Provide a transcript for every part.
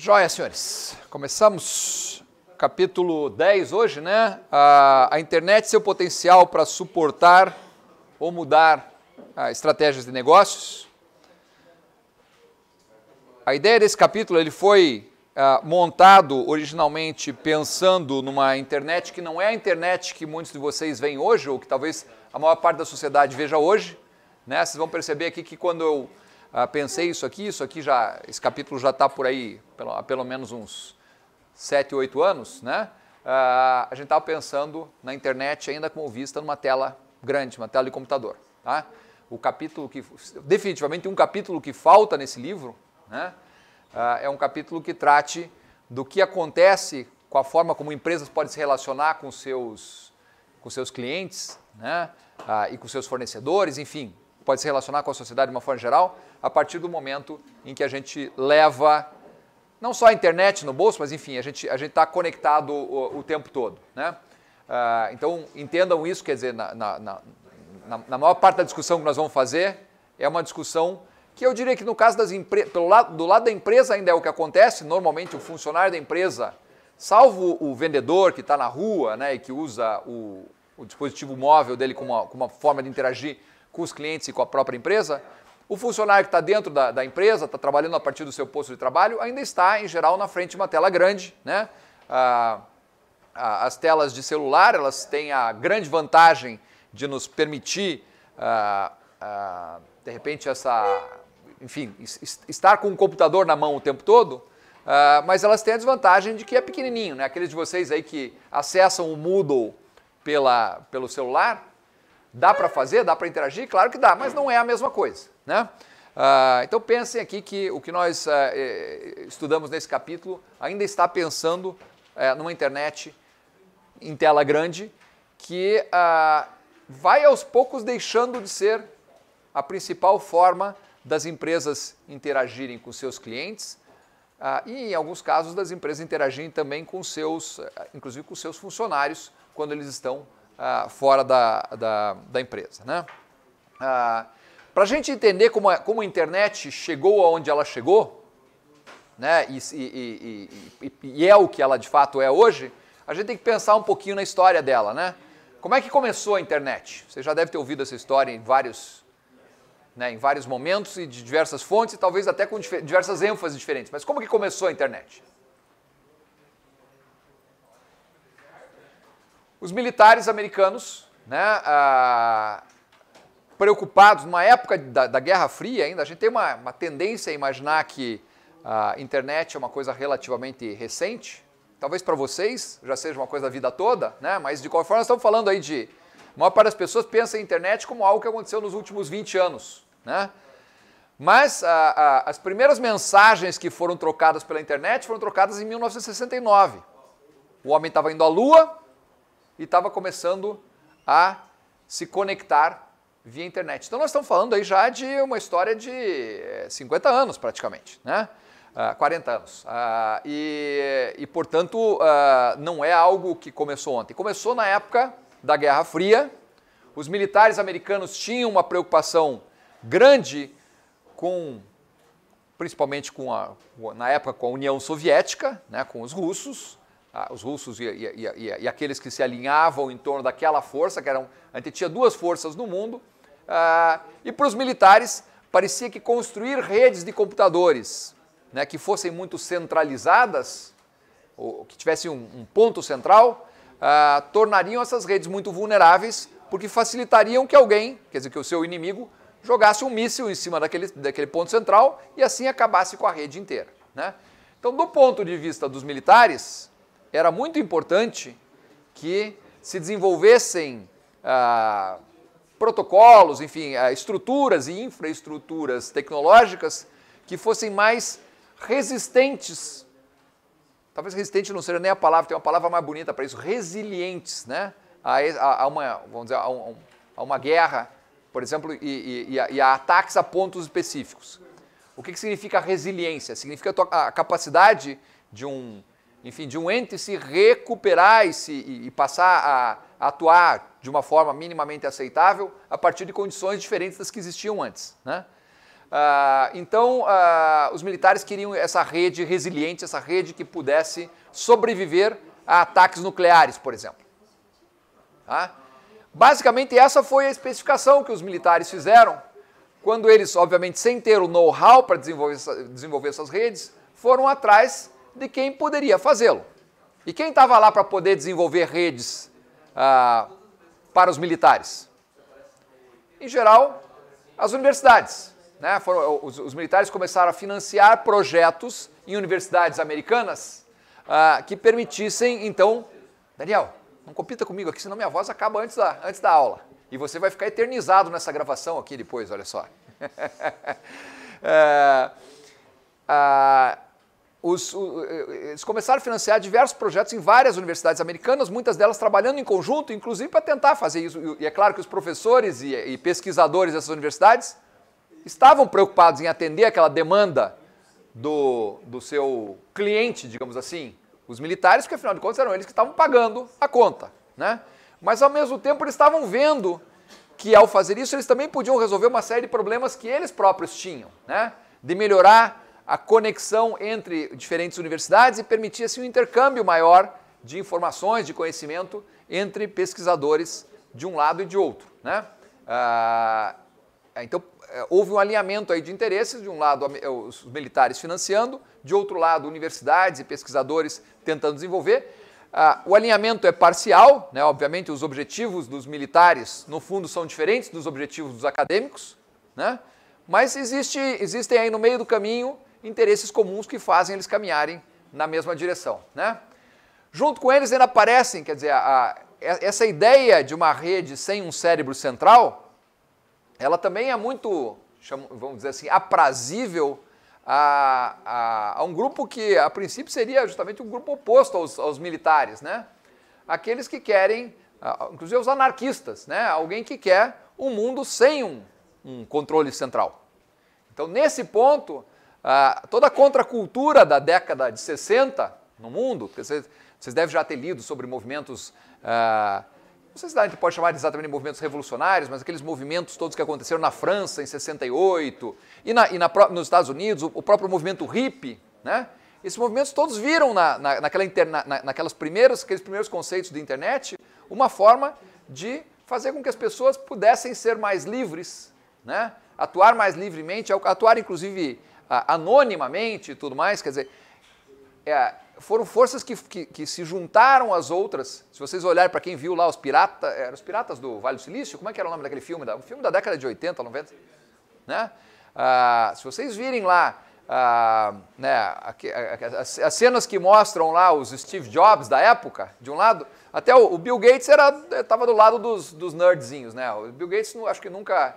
Joia, senhores. Começamos capítulo 10 hoje, né? A, a internet, seu potencial para suportar ou mudar ah, estratégias de negócios. A ideia desse capítulo ele foi ah, montado originalmente pensando numa internet que não é a internet que muitos de vocês veem hoje, ou que talvez a maior parte da sociedade veja hoje. Né? Vocês vão perceber aqui que quando eu ah, pensei isso aqui, isso aqui já, esse capítulo já está por aí pelo, há pelo menos uns 7, 8 anos, né? Ah, a gente estava pensando na internet ainda com vista numa tela grande, uma tela de computador, tá? O capítulo que, definitivamente um capítulo que falta nesse livro, né? Ah, é um capítulo que trate do que acontece com a forma como empresas podem se relacionar com seus, com seus clientes, né? Ah, e com seus fornecedores, enfim, pode se relacionar com a sociedade de uma forma geral, a partir do momento em que a gente leva não só a internet no bolso, mas enfim, a gente a está conectado o, o, tempo todo. Né? Uh, então, entendam isso, quer dizer, na, na, na, na, maior parte da discussão que nós vamos fazer, é uma discussão que eu diria que no caso das empresas, lado, do lado da empresa ainda é o que acontece, normalmente o funcionário da empresa, salvo o vendedor que está na rua né, e que usa o, o dispositivo móvel dele como uma, como uma forma de interagir, com os clientes e com a própria empresa, o funcionário que está dentro da, da empresa, está trabalhando a partir do seu posto de trabalho, ainda está, em geral, na frente de uma tela grande. Né? Ah, as telas de celular, elas têm a grande vantagem de nos permitir, ah, ah, de repente, essa, enfim, estar com o computador na mão o tempo todo, Uh, mas elas têm a desvantagem de que é pequenininho, né? Aqueles de vocês aí que acessam o Moodle pela, pelo celular, Dá para fazer? Dá para interagir? Claro que dá, mas não é a mesma coisa, né? Ah, então pensem aqui que o que nós ah, eh, estudamos nesse capítulo ainda está pensando ah, numa internet em tela grande que ah, vai aos poucos deixando de ser a principal forma das empresas interagirem com seus clientes e, em alguns casos, das empresas interagirem também com seus, eh, inclusive com seus funcionários quando eles estão ah, fora da, da, da, empresa. Né? Ah, Para a gente entender como a, é, como a internet chegou aonde ela chegou, né, e, e, e, e, é o que ela de fato é hoje, a gente tem que pensar um pouquinho na história dela. Né? Como é que começou a internet? Você já deve ter ouvido essa história em vários, né, em vários momentos e de diversas fontes, e talvez até com diversas ênfases diferentes. Mas como que começou a internet? Os militares americanos, né, ah, preocupados numa época da, da, Guerra Fria ainda, a gente tem uma, uma, tendência a imaginar que ah, a internet é uma coisa relativamente recente. Talvez para vocês já seja uma coisa da vida toda, né? mas de qualquer forma, nós estamos falando aí de. A maior parte das pessoas pensa em internet como algo que aconteceu nos últimos 20 anos. Né? Mas a, ah, a, as primeiras mensagens que foram trocadas pela internet foram trocadas em 1969. O homem estava indo à Lua, e estava começando a se conectar via internet. Então nós estamos falando aí já de uma história de 50 eh, anos praticamente, né? Uh, ah, 40 anos. Uh, e, e, portanto, uh, não é algo que começou ontem. Começou na época da Guerra Fria. Os militares americanos tinham uma preocupação grande com, principalmente com a, na época, com a União Soviética, né, com os russos os russos e, e, e, e, aqueles que se alinhavam em torno daquela força, que eram, a gente tinha duas forças no mundo, ah, e para os militares parecia que construir redes de computadores né, que fossem muito centralizadas, ou que tivessem um, um ponto central, ah, tornariam essas redes muito vulneráveis, porque facilitariam que alguém, quer dizer, que o seu inimigo, jogasse um míssil em cima daquele, daquele ponto central e assim acabasse com a rede inteira. Né? Então, do ponto de vista dos militares, era muito importante que se desenvolvessem ah, protocolos, enfim, ah, estruturas e infraestruturas tecnológicas que fossem mais resistentes. Talvez resistente não seja nem a palavra, tem uma palavra mais bonita para isso, resilientes, né? A, a, uma, vamos dizer, a, um, a, uma guerra, por exemplo, e, e, e, e, a, ataques a pontos específicos. O que, que significa resiliência? Significa a capacidade de um enfim, de um ente se recuperar e, se, e passar a, a, atuar de uma forma minimamente aceitável a partir de condições diferentes das que existiam antes. Né? Ah, então, ah, os militares queriam essa rede resiliente, essa rede que pudesse sobreviver a ataques nucleares, por exemplo. Tá? Basicamente, essa foi a especificação que os militares fizeram quando eles, obviamente, sem ter o know-how para desenvolver, desenvolver essas redes, foram atrás de quem poderia fazê-lo. E quem estava lá para poder desenvolver redes ah, para os militares? Em geral, as universidades. Né? Foram, os, os, militares começaram a financiar projetos em universidades americanas ah, que permitissem, então, Daniel, não compita comigo aqui, senão minha voz acaba antes da, antes da aula. E você vai ficar eternizado nessa gravação aqui depois, olha só. é, ah, os, eh, eles começaram a financiar diversos projetos em várias universidades americanas, muitas delas trabalhando em conjunto, inclusive para tentar fazer isso. E é claro que os professores e, e pesquisadores dessas universidades estavam preocupados em atender aquela demanda do, do seu cliente, digamos assim, os militares, porque afinal de contas eram eles que estavam pagando a conta. Né? Mas ao mesmo tempo eles estavam vendo que ao fazer isso eles também podiam resolver uma série de problemas que eles próprios tinham, né? de melhorar a conexão entre diferentes universidades e permitia-se um intercâmbio maior de informações, de conhecimento entre pesquisadores de um lado e de outro. Né? Ah, então, eh, houve um alinhamento aí de interesses, de um lado eh, os militares financiando, de outro lado universidades e pesquisadores tentando desenvolver. Ah, o alinhamento é parcial, né? obviamente os objetivos dos militares, no fundo, são diferentes dos objetivos dos acadêmicos, né? mas existe, existem aí no meio do caminho interesses comuns que fazem eles caminharem na mesma direção. Né? Junto com eles ainda aparecem, quer dizer, a, a, essa ideia de uma rede sem um cérebro central, ela também é muito, vamos dizer assim, aprazível a, a, a, um grupo que, a princípio, seria justamente um grupo oposto aos, aos militares, né? Aqueles que querem, inclusive os anarquistas, né? Alguém que quer um mundo sem um, um controle central. Então, nesse ponto, ah, toda a contracultura da década de 60 no mundo, vocês, vocês devem já ter lido sobre movimentos, ah, não sei se a gente pode chamar exatamente de movimentos revolucionários, mas aqueles movimentos todos que aconteceram na França em 68 e, na, e na, nos Estados Unidos, o, o próprio movimento hippie, né? Esses movimentos todos viram na, na, naquela interna, na, naquelas primeiras, aqueles primeiros conceitos de internet uma forma de fazer com que as pessoas pudessem ser mais livres, né? atuar mais livremente, atuar inclusive anonimamente e tudo mais, quer dizer, é, foram forças que, que, que, se juntaram às outras. Se vocês olharem para quem viu lá os piratas, é, eram os piratas do Vale do Silício, como é que era o nome daquele filme? Um filme da década de 80, 90, né? Ah, se vocês virem lá ah, né, as, cenas que mostram lá os Steve Jobs da época, de um lado, até o, o Bill Gates estava é, do lado dos, dos nerdzinhos, né? O Bill Gates acho que nunca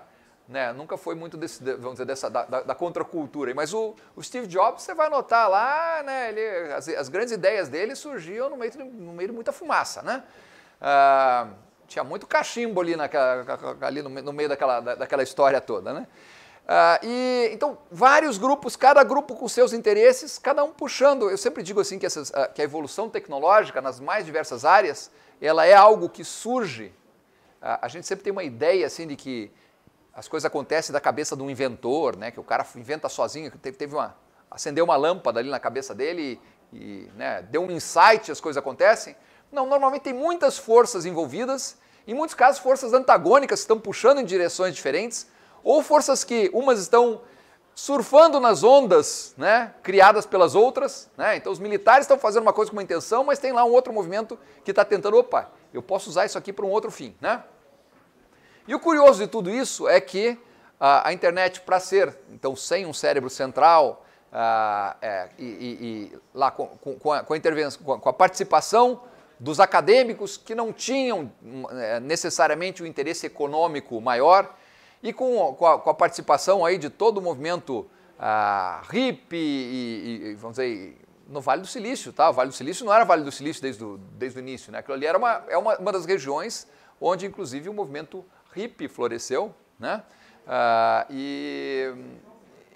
né? Nunca foi muito desse, vamos dizer, dessa, da, da, da contracultura. Mas o, o, Steve Jobs, você vai notar lá, né? Ele, as, as grandes ideias dele surgiam no meio de, no meio de muita fumaça, né? Ah, tinha muito cachimbo ali, naquela, ali no, no meio daquela, da, daquela história toda, né? Ah, e, então, vários grupos, cada grupo com seus interesses, cada um puxando. Eu sempre digo assim que, essas, ah, que a evolução tecnológica, nas mais diversas áreas, ela é algo que surge. Ah, a gente sempre tem uma ideia assim de que as coisas acontecem da cabeça de um inventor, né? Que o cara inventa sozinho, teve, uma acendeu uma lâmpada ali na cabeça dele e, e né, deu um insight, as coisas acontecem. Não, normalmente tem muitas forças envolvidas, em muitos casos forças antagônicas que estão puxando em direções diferentes, ou forças que umas estão surfando nas ondas, né, criadas pelas outras, né? Então os militares estão fazendo uma coisa com uma intenção, mas tem lá um outro movimento que está tentando, opa, eu posso usar isso aqui para um outro fim, né? E o curioso de tudo isso é que ah, a internet, para ser, então, sem um cérebro central, ah, é, e, e, e, lá com, com, a, com a intervenção, com a, com a participação dos acadêmicos que não tinham hum, é, necessariamente o um interesse econômico maior e com, com, a, com, a, participação aí de todo o movimento ah, hippie e, e, vamos dizer, no Vale do Silício, tá? O Vale do Silício não era Vale do Silício desde, do, desde o início, né? Aquilo ali era uma, é uma, uma das regiões onde, inclusive, o movimento hippie floresceu, né? Ah, e,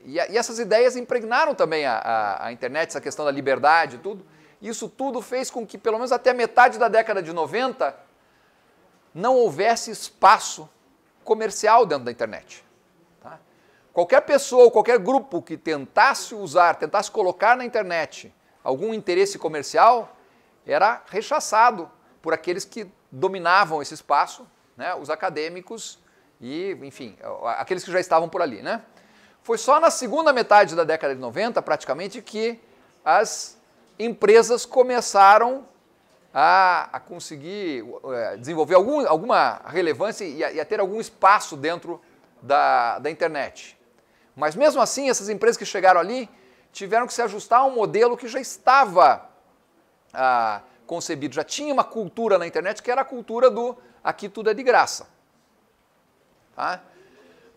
e, e, essas ideias impregnaram também a, a, a, internet, essa questão da liberdade e tudo. Isso tudo fez com que, pelo menos até metade da década de 90, não houvesse espaço comercial dentro da internet. Tá? Qualquer pessoa, qualquer grupo que tentasse usar, tentasse colocar na internet algum interesse comercial, era rechaçado por aqueles que dominavam esse espaço né, os acadêmicos e, enfim, aqueles que já estavam por ali. Né? Foi só na segunda metade da década de 90, praticamente, que as empresas começaram a, a conseguir é, desenvolver algum, alguma relevância e a, e a, ter algum espaço dentro da, da internet. Mas mesmo assim, essas empresas que chegaram ali tiveram que se ajustar a um modelo que já estava ah, concebido, já tinha uma cultura na internet que era a cultura do aqui tudo é de graça. Tá?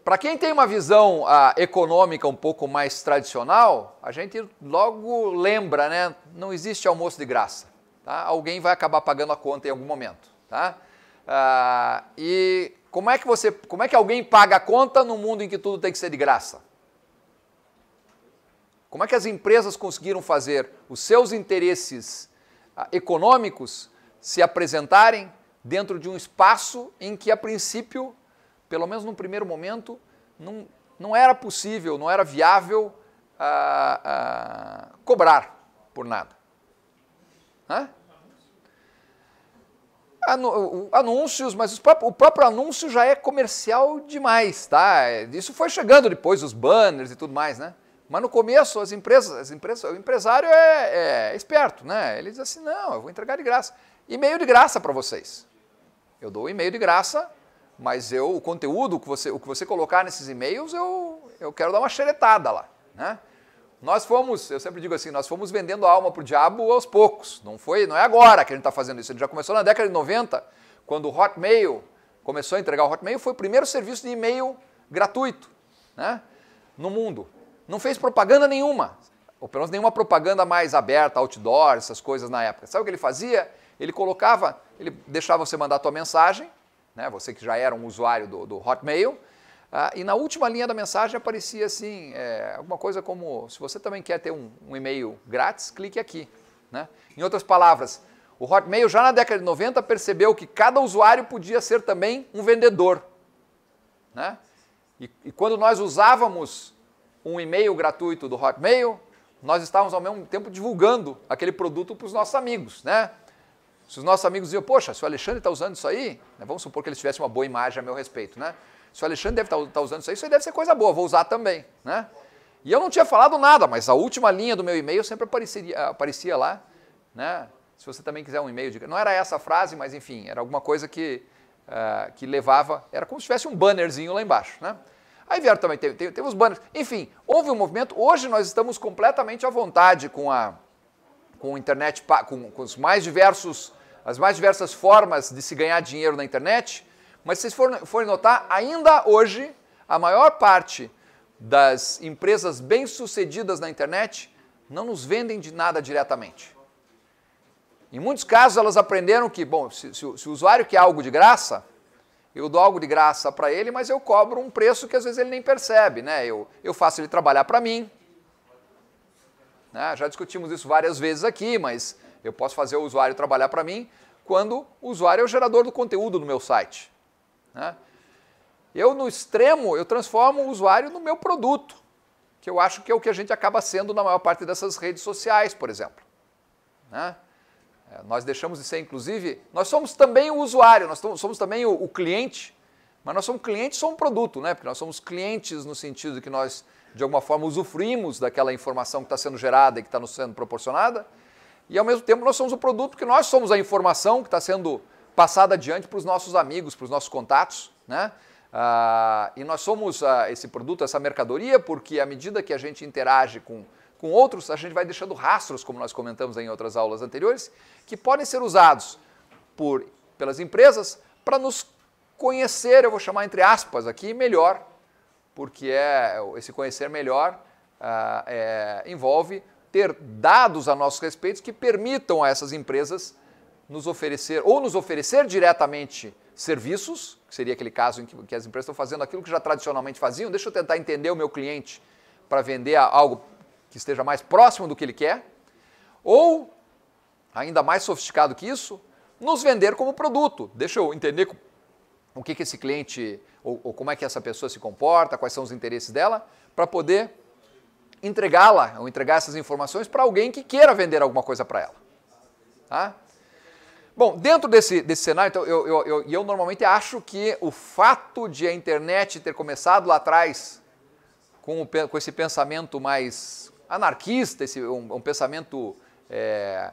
Para quem tem uma visão ah, econômica um pouco mais tradicional, a gente logo lembra, né? Não existe almoço de graça. Tá? Alguém vai acabar pagando a conta em algum momento. Tá? Ah, e como é que você, como é que alguém paga a conta no mundo em que tudo tem que ser de graça? Como é que as empresas conseguiram fazer os seus interesses ah, econômicos se apresentarem dentro de um espaço em que, a princípio, pelo menos num primeiro momento, não, não era possível, não era viável ah, ah, cobrar por nada. Hã? anúncios, mas o próprio anúncio já é comercial demais, tá? Isso foi chegando depois, os banners e tudo mais, né? Mas no começo, as empresas, as empresas o empresário é, é esperto, né? Ele diz assim, não, eu vou entregar de graça. E meio de graça para vocês. Eu dou o e-mail de graça, mas eu, o conteúdo, que você, o que você colocar nesses e-mails, eu, eu quero dar uma xeretada lá. Né? Nós fomos, eu sempre digo assim, nós fomos vendendo a alma para o diabo aos poucos. Não foi, não é agora que a gente está fazendo isso. Ele já começou na década de 90, quando o Hotmail começou a entregar o Hotmail, foi o primeiro serviço de e-mail gratuito né, no mundo. Não fez propaganda nenhuma, ou pelo menos nenhuma propaganda mais aberta, outdoor, essas coisas na época. Sabe o que ele fazia? Ele colocava, ele deixava você mandar a tua mensagem, né, você que já era um usuário do, do Hotmail, uh, e na última linha da mensagem aparecia assim, é, alguma coisa como, se você também quer ter um, um e-mail grátis, clique aqui. Né? Em outras palavras, o Hotmail já na década de 90 percebeu que cada usuário podia ser também um vendedor. Né? E, e quando nós usávamos um e-mail gratuito do Hotmail, nós estávamos ao mesmo tempo divulgando aquele produto para os nossos amigos, né? Se os nossos amigos diziam, poxa, se o Alexandre está usando isso aí, né, vamos supor que eles tivessem uma boa imagem a meu respeito, né? Se o Alexandre deve estar tá, tá usando isso aí, isso aí deve ser coisa boa, vou usar também, né? E eu não tinha falado nada, mas a última linha do meu e-mail sempre aparecia, aparecia lá, né? Se você também quiser um e-mail, diga. Não era essa a frase, mas enfim, era alguma coisa que, uh, que levava, era como se tivesse um bannerzinho lá embaixo, né? Aí vieram também, teve, teve, teve os banners. Enfim, houve um movimento. Hoje nós estamos completamente à vontade com a, com a internet, com, com os mais diversos as mais diversas formas de se ganhar dinheiro na internet, mas se vocês forem, notar, ainda hoje, a maior parte das empresas bem-sucedidas na internet não nos vendem de nada diretamente. Em muitos casos, elas aprenderam que, bom, se, se, se o usuário quer algo de graça, eu dou algo de graça para ele, mas eu cobro um preço que às vezes ele nem percebe, né? Eu, eu faço ele trabalhar para mim. Né? Já discutimos isso várias vezes aqui, mas eu posso fazer o usuário trabalhar para mim quando o usuário é o gerador do conteúdo no meu site. Né? Eu, no extremo, eu transformo o usuário no meu produto, que eu acho que é o que a gente acaba sendo na maior parte dessas redes sociais, por exemplo. Né? É, nós deixamos de ser, inclusive, nós somos também o usuário, nós somos também o, o cliente, mas nós somos clientes, somos um produto, né? Porque nós somos clientes no sentido de que nós, de alguma forma, usufruímos daquela informação que está sendo gerada e que está nos sendo proporcionada, e ao mesmo tempo nós somos o produto, que nós somos a informação que está sendo passada adiante para os nossos amigos, para os nossos contatos, né? Ah, e nós somos ah, esse produto, essa mercadoria, porque à medida que a gente interage com, com outros, a gente vai deixando rastros, como nós comentamos em outras aulas anteriores, que podem ser usados por, pelas empresas para nos conhecer, eu vou chamar entre aspas aqui, melhor, porque é esse conhecer melhor ah, é, envolve ter dados a nossos respeitos que permitam a essas empresas nos oferecer, ou nos oferecer diretamente serviços, que seria aquele caso em que, que as empresas estão fazendo aquilo que já tradicionalmente faziam, deixa eu tentar entender o meu cliente para vender algo que esteja mais próximo do que ele quer, ou, ainda mais sofisticado que isso, nos vender como produto. Deixa eu entender o que, que esse cliente, ou, ou como é que essa pessoa se comporta, quais são os interesses dela, para poder entregá-la ou entregar essas informações para alguém que queira vender alguma coisa para ela. Tá? Bom, dentro desse, desse cenário, então, eu, eu, eu, eu normalmente acho que o fato de a internet ter começado lá atrás com, o, com esse pensamento mais anarquista, esse, um, um pensamento é,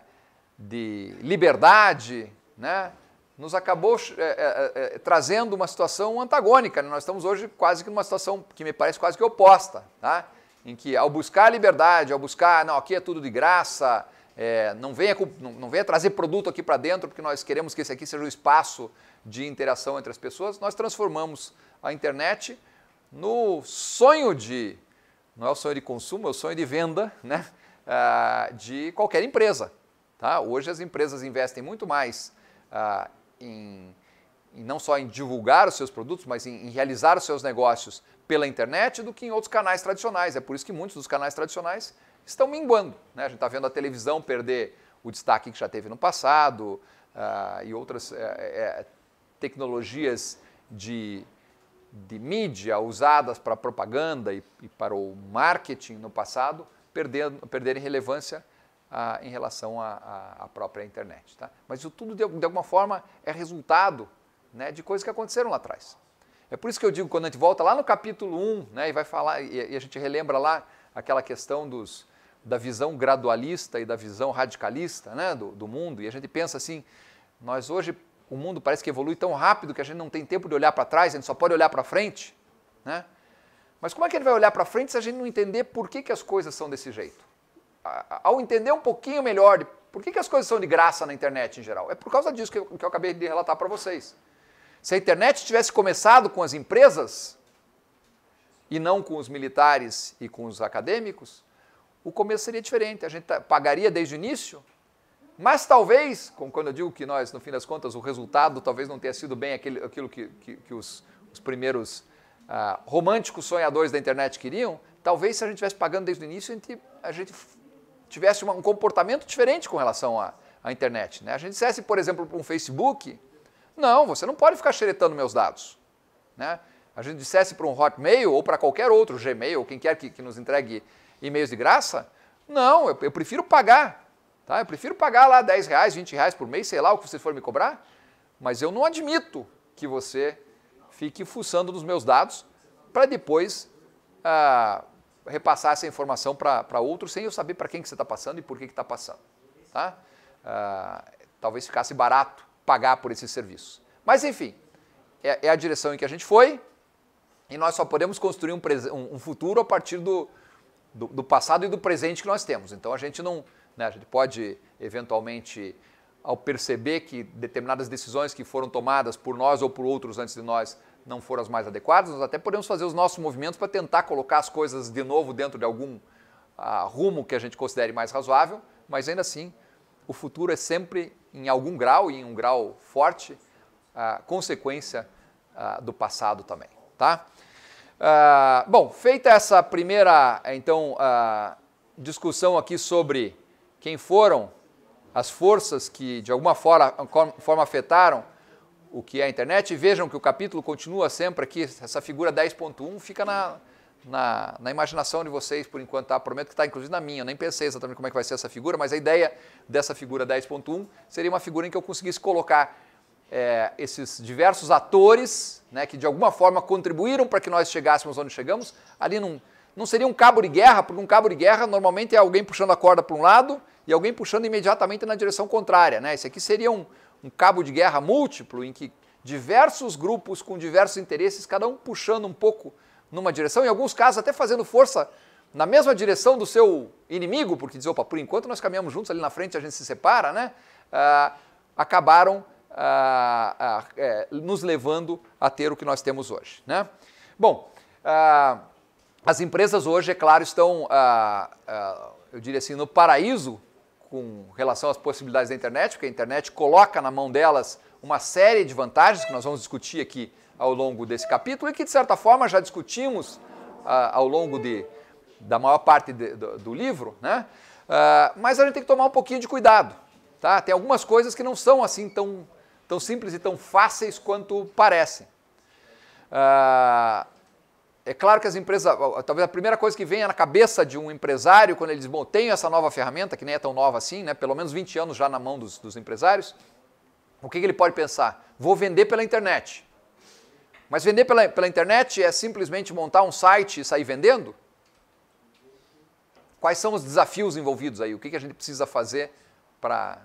de liberdade, né, nos acabou é, é, é trazendo uma situação antagônica. Né? Nós estamos hoje quase que numa situação que me parece quase que oposta. Tá? em que ao buscar a liberdade, ao buscar, não, aqui é tudo de graça, é, não, venha, não, não venha trazer produto aqui para dentro, porque nós queremos que esse aqui seja um espaço de interação entre as pessoas, nós transformamos a internet no sonho de, não é o sonho de consumo, é o sonho de venda, né? Ah, de qualquer empresa. Tá? Hoje as empresas investem muito mais ah, em, em, não só em divulgar os seus produtos, mas em, em realizar os seus negócios pela internet do que em outros canais tradicionais. É por isso que muitos dos canais tradicionais estão minguando. Né? A gente está vendo a televisão perder o destaque que já teve no passado uh, e outras uh, uh, tecnologias de, de mídia usadas para propaganda e, e, para o marketing no passado perdendo, perderem relevância ah, em relação à própria internet. Tá? Mas isso tudo, de, de alguma forma, é resultado né, de coisas que aconteceram lá atrás. É por isso que eu digo, quando a gente volta lá no capítulo 1, né, e vai falar, e, a gente relembra lá aquela questão dos, da visão gradualista e da visão radicalista né, do, do mundo, e a gente pensa assim, nós hoje, o mundo parece que evolui tão rápido que a gente não tem tempo de olhar para trás, a gente só pode olhar para frente, né? Mas como é que ele vai olhar para frente se a gente não entender por que, que as coisas são desse jeito? Ao entender um pouquinho melhor de por que, que as coisas são de graça na internet em geral, é por causa disso que eu, que eu acabei de relatar para vocês. Se a internet tivesse começado com as empresas e não com os militares e com os acadêmicos, o começo seria diferente. A gente pagaria desde o início, mas talvez, como quando eu digo que nós, no fim das contas, o resultado talvez não tenha sido bem aquele, aquilo que, que, que os, os, primeiros ah, românticos sonhadores da internet queriam, talvez se a gente estivesse pagando desde o início, a gente, a gente tivesse uma, um comportamento diferente com relação à, à internet. Né? A gente dissesse, por exemplo, para um Facebook, não, você não pode ficar xeretando meus dados. Né? A gente dissesse para um Hotmail ou para qualquer outro, Gmail, ou quem quer que, que nos entregue e-mails de graça, não, eu, eu, prefiro pagar. Tá? Eu prefiro pagar lá 10 reais, 20 reais por mês, sei lá o que vocês forem me cobrar, mas eu não admito que você fique fuçando nos meus dados para depois ah, repassar essa informação para outro sem eu saber para quem que você está passando e por que está passando. Tá? Ah, talvez ficasse barato pagar por esse serviço. Mas, enfim, é, é a direção em que a gente foi e nós só podemos construir um, um futuro a partir do, do, do, passado e do presente que nós temos. Então, a gente não. Né, a gente pode, eventualmente, ao perceber que determinadas decisões que foram tomadas por nós ou por outros antes de nós não foram as mais adequadas, nós até podemos fazer os nossos movimentos para tentar colocar as coisas de novo dentro de algum ah, rumo que a gente considere mais razoável, mas ainda assim o futuro é sempre, em algum grau, e em um grau forte, a consequência a, do passado também, tá? Ah, bom, feita essa primeira, então, ah, discussão aqui sobre quem foram as forças que, de alguma forma, forma afetaram o que é a internet, vejam que o capítulo continua sempre aqui, essa figura 10.1 fica na na, na imaginação de vocês, por enquanto, tá? Prometo que está inclusive na minha, eu nem pensei exatamente como é que vai ser essa figura, mas a ideia dessa figura 10.1 seria uma figura em que eu conseguisse colocar é, esses diversos atores, né, que de alguma forma contribuíram para que nós chegássemos onde chegamos, ali num, não seria um cabo de guerra, porque um cabo de guerra normalmente é alguém puxando a corda para um lado e alguém puxando imediatamente na direção contrária. Né? Esse aqui seria um, um cabo de guerra múltiplo, em que diversos grupos com diversos interesses, cada um puxando um pouco numa direção, em alguns casos até fazendo força na mesma direção do seu inimigo, porque diz, opa, por enquanto nós caminhamos juntos ali na frente, a gente se separa, né? Ah, acabaram ah, ah, é, nos levando a ter o que nós temos hoje, né? Bom, ah, as empresas hoje, é claro, estão, ah, ah, eu diria assim, no paraíso com relação às possibilidades da internet, porque a internet coloca na mão delas uma série de vantagens que nós vamos discutir aqui ao longo desse capítulo e que, de certa forma, já discutimos ah, ao longo de, da maior parte de, do, do, livro, né? Ah, mas a gente tem que tomar um pouquinho de cuidado. Tá? Tem algumas coisas que não são assim tão, tão simples e tão fáceis quanto parecem. Ah, é claro que as empresas, talvez a primeira coisa que venha é na cabeça de um empresário quando ele diz, bom, tenho essa nova ferramenta, que nem é tão nova assim, né? pelo menos 20 anos já na mão dos, dos empresários, o que, que ele pode pensar? Vou vender pela internet. Mas vender pela, pela internet é simplesmente montar um site e sair vendendo? Quais são os desafios envolvidos aí? O que, que a gente precisa fazer para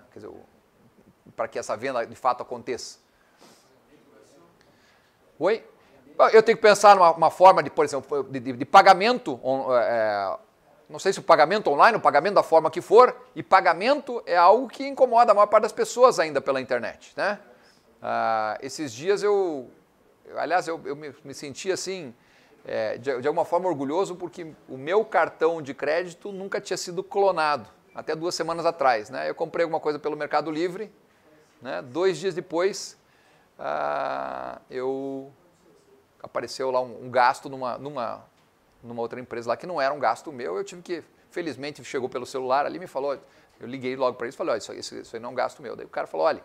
que essa venda de fato aconteça? Oi? Eu tenho que pensar numa uma forma de, por exemplo, de, de, de pagamento. É, é, não sei se o pagamento online, o pagamento da forma que for, e pagamento é algo que incomoda a maior parte das pessoas ainda pela internet. Né? Ah, esses dias eu aliás, eu, eu me, me, senti assim, é, de, de alguma forma orgulhoso, porque o meu cartão de crédito nunca tinha sido clonado, até duas semanas atrás. Né? Eu comprei alguma coisa pelo Mercado Livre, né? dois dias depois, ah, eu apareceu lá um, um gasto numa, numa, numa outra empresa lá que não era um gasto meu, eu tive que, felizmente, chegou pelo celular ali, me falou, eu liguei logo para eles e falei, olha, isso, isso, isso aí não é um gasto meu. Daí o cara falou, olha,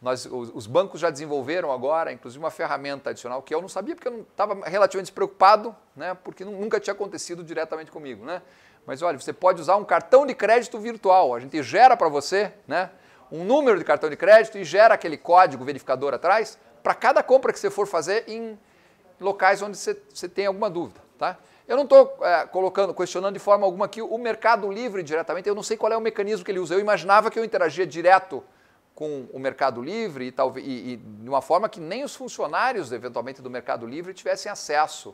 nós, os bancos já desenvolveram agora, inclusive, uma ferramenta adicional que eu não sabia, porque eu estava relativamente despreocupado, né? porque nunca tinha acontecido diretamente comigo. Né? Mas olha, você pode usar um cartão de crédito virtual. A gente gera para você né? um número de cartão de crédito e gera aquele código verificador atrás para cada compra que você for fazer em locais onde você, você tem alguma dúvida. Tá? Eu não estou é, colocando, questionando de forma alguma que o Mercado Livre diretamente. Eu não sei qual é o mecanismo que ele usa. Eu imaginava que eu interagia direto com o Mercado Livre e, talvez, e, e, de uma forma que nem os funcionários, eventualmente, do Mercado Livre tivessem acesso,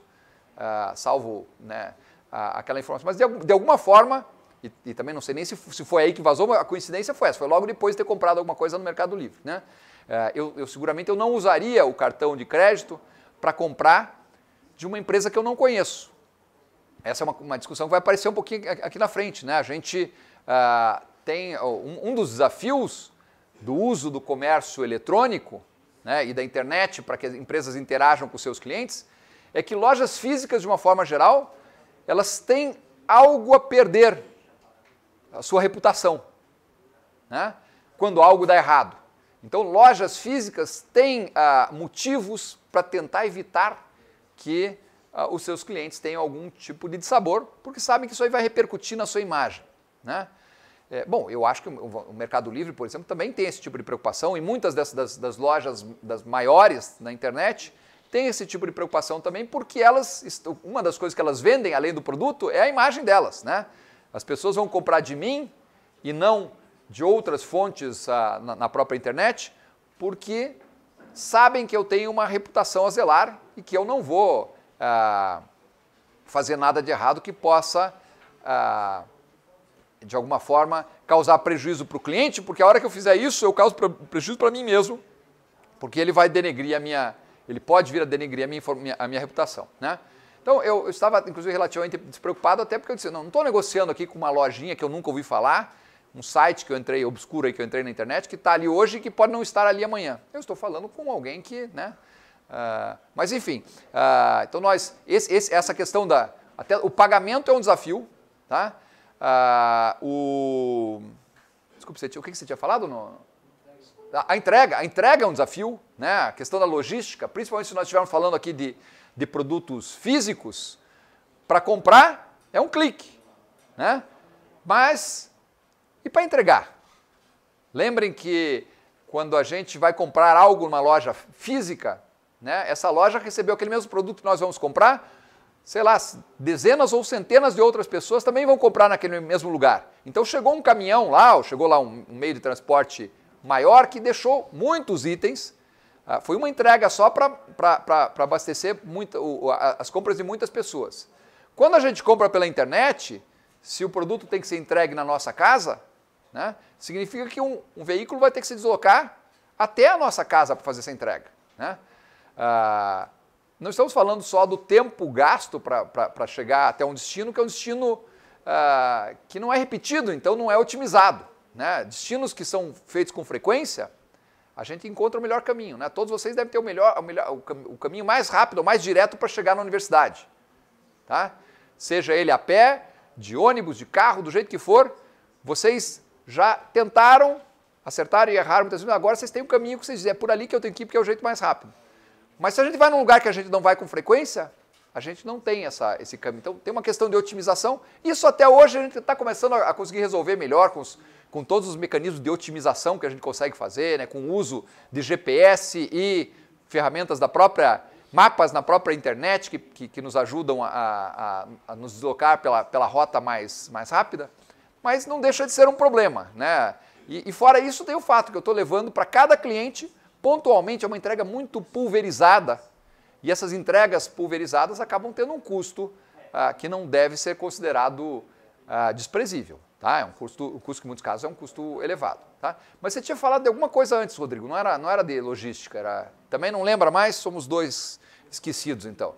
uh, salvo né, aquela informação. Mas, de, de alguma forma, e, e, também não sei nem se, se foi aí que vazou, mas a coincidência foi essa, foi logo depois de ter comprado alguma coisa no Mercado Livre. Né? Uh, eu, eu, seguramente eu não usaria o cartão de crédito para comprar de uma empresa que eu não conheço. Essa é uma, uma discussão que vai aparecer um pouquinho aqui na frente. Né? A gente uh, tem um, um dos desafios do uso do comércio eletrônico né, e da internet para que as empresas interajam com seus clientes é que lojas físicas, de uma forma geral, elas têm algo a perder, a sua reputação, né, quando algo dá errado. Então, lojas físicas têm ah, motivos para tentar evitar que ah, os seus clientes tenham algum tipo de dissabor, porque sabem que isso aí vai repercutir na sua imagem. Né? É, bom, eu acho que o Mercado Livre, por exemplo, também tem esse tipo de preocupação e muitas dessas, das, das lojas das maiores na internet têm esse tipo de preocupação também porque elas, uma das coisas que elas vendem além do produto é a imagem delas, né? As pessoas vão comprar de mim e não de outras fontes ah, na, na própria internet porque sabem que eu tenho uma reputação a zelar e que eu não vou ah, fazer nada de errado que possa ah, de alguma forma, causar prejuízo para o cliente, porque a hora que eu fizer isso, eu causo prejuízo para mim mesmo, porque ele vai denegrir a minha. Ele pode vir a denegrir a minha, a minha reputação. Né? Então, eu, eu estava, inclusive, relativamente despreocupado, até porque eu disse: não, estou negociando aqui com uma lojinha que eu nunca ouvi falar, um site que eu entrei, obscuro aí, que eu entrei na internet, que está ali hoje e que pode não estar ali amanhã. Eu estou falando com alguém que. Né? Uh, mas, enfim, uh, então nós. Esse, esse, essa questão da. Até o pagamento é um desafio, tá? Ah, o... Desculpe, você, o que você tinha falado? No... Ah, a entrega, a entrega é um desafio, né? a questão da logística, principalmente se nós estivermos falando aqui de, de produtos físicos, para comprar é um clique, né? mas e para entregar? Lembrem que quando a gente vai comprar algo numa loja física, né? essa loja recebeu aquele mesmo produto que nós vamos comprar, sei lá, dezenas ou centenas de outras pessoas também vão comprar naquele mesmo lugar. Então chegou um caminhão lá, ou chegou lá um, um meio de transporte maior que deixou muitos itens. Ah, foi uma entrega só para abastecer muita, o, a, as compras de muitas pessoas. Quando a gente compra pela internet, se o produto tem que ser entregue na nossa casa, né, significa que um, um veículo vai ter que se deslocar até a nossa casa para fazer essa entrega. Né? Ah, não estamos falando só do tempo gasto para chegar até um destino, que é um destino ah, que não é repetido, então não é otimizado. Né? Destinos que são feitos com frequência, a gente encontra o melhor caminho. Né? Todos vocês devem ter o, melhor, o, melhor, o caminho mais rápido, o mais direto para chegar na universidade. Tá? Seja ele a pé, de ônibus, de carro, do jeito que for, vocês já tentaram, acertar e errar muitas vezes, agora vocês têm um caminho que vocês dizem, é por ali que eu tenho que ir porque é o jeito mais rápido. Mas se a gente vai num lugar que a gente não vai com frequência, a gente não tem essa, esse caminho. Então, tem uma questão de otimização. Isso até hoje a gente está começando a, a conseguir resolver melhor com, os, com todos os mecanismos de otimização que a gente consegue fazer, né? com o uso de GPS e ferramentas da própria, mapas na própria internet que, que, que nos ajudam a, a, a, nos deslocar pela, pela rota mais, mais rápida. Mas não deixa de ser um problema. Né? E, e fora isso, tem o fato que eu estou levando para cada cliente Pontualmente é uma entrega muito pulverizada e essas entregas pulverizadas acabam tendo um custo ah, que não deve ser considerado ah, desprezível. Tá? É um custo, o um custo que em muitos casos é um custo elevado. Tá? Mas você tinha falado de alguma coisa antes, Rodrigo, não era, não era de logística, era... também não lembra mais, somos dois esquecidos então.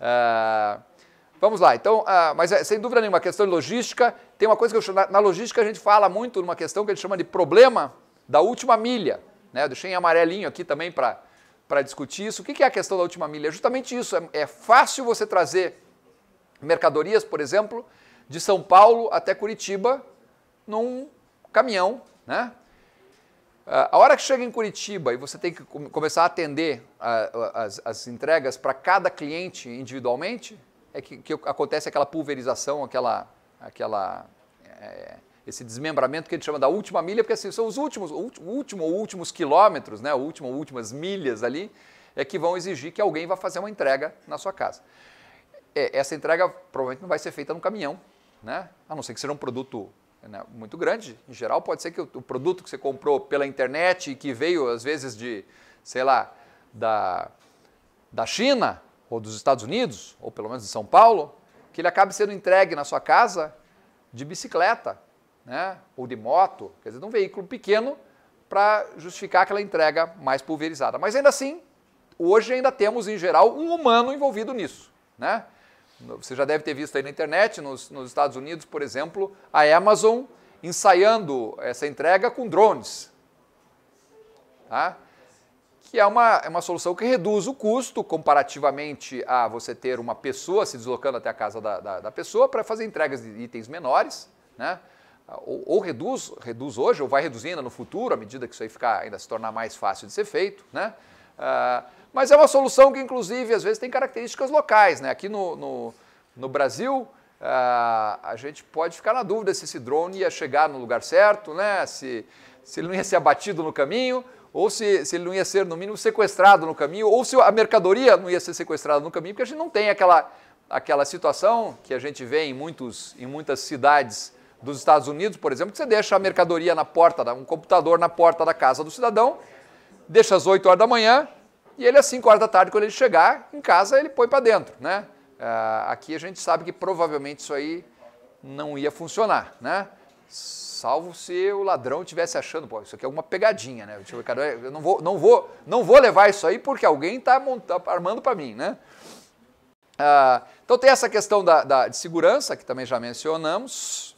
Ah, vamos lá, então, ah, mas é, sem dúvida nenhuma, a questão de logística, tem uma coisa que eu, na, na logística a gente fala muito numa questão que a gente chama de problema da última milha. Né? Eu deixei em amarelinho aqui também para discutir isso. O que é a questão da última milha? justamente isso. É, é fácil você trazer mercadorias, por exemplo, de São Paulo até Curitiba num caminhão. Né? Ah, a hora que chega em Curitiba e você tem que começar a atender as, as entregas para cada cliente individualmente, é que, que, acontece aquela pulverização, aquela, aquela é, esse desmembramento que a gente chama da última milha, porque assim, são os últimos, último ou últimos quilômetros, né, o último ou últimas milhas ali, é que vão exigir que alguém vá fazer uma entrega na sua casa. É, essa entrega provavelmente não vai ser feita no caminhão, né? a não ser que seja um produto né, muito grande. Em geral, pode ser que o, o produto que você comprou pela internet e que veio, às vezes, de, sei lá, da, da China ou dos Estados Unidos, ou pelo menos de São Paulo, que ele acabe sendo entregue na sua casa de bicicleta, né, ou de moto, quer dizer, de um veículo pequeno para justificar aquela entrega mais pulverizada. Mas ainda assim, hoje ainda temos em geral um humano envolvido nisso, né? Você já deve ter visto aí na internet, nos, nos Estados Unidos, por exemplo, a Amazon ensaiando essa entrega com drones, tá? que é uma, é uma solução que reduz o custo comparativamente a você ter uma pessoa se deslocando até a casa da, da, da pessoa para fazer entregas de itens menores, né? ou, ou, reduz, reduz hoje, ou vai reduzir ainda no futuro, à medida que isso aí ficar, ainda se tornar mais fácil de ser feito, né? Ah, mas é uma solução que, inclusive, às vezes tem características locais, né? Aqui no, no, no Brasil, ah, a gente pode ficar na dúvida se esse drone ia chegar no lugar certo, né? Se, se ele não ia ser abatido no caminho, ou se, se ele não ia ser, no mínimo, sequestrado no caminho, ou se a mercadoria não ia ser sequestrada no caminho, porque a gente não tem aquela, aquela situação que a gente vê em, muitos, em muitas cidades dos Estados Unidos, por exemplo, que você deixa a mercadoria na porta, um computador na porta da casa do cidadão, deixa às 8 horas da manhã e ele às 5 horas da tarde, quando ele chegar em casa, ele põe para dentro, né? Ah, aqui a gente sabe que provavelmente isso aí não ia funcionar, né? Salvo se o ladrão tivesse achando, pô, isso aqui é alguma pegadinha, né? Eu, tipo, eu não vou, não vou, não vou levar isso aí porque alguém está tá armando para mim, né? Ah, então tem essa questão da, da, de segurança que também já mencionamos.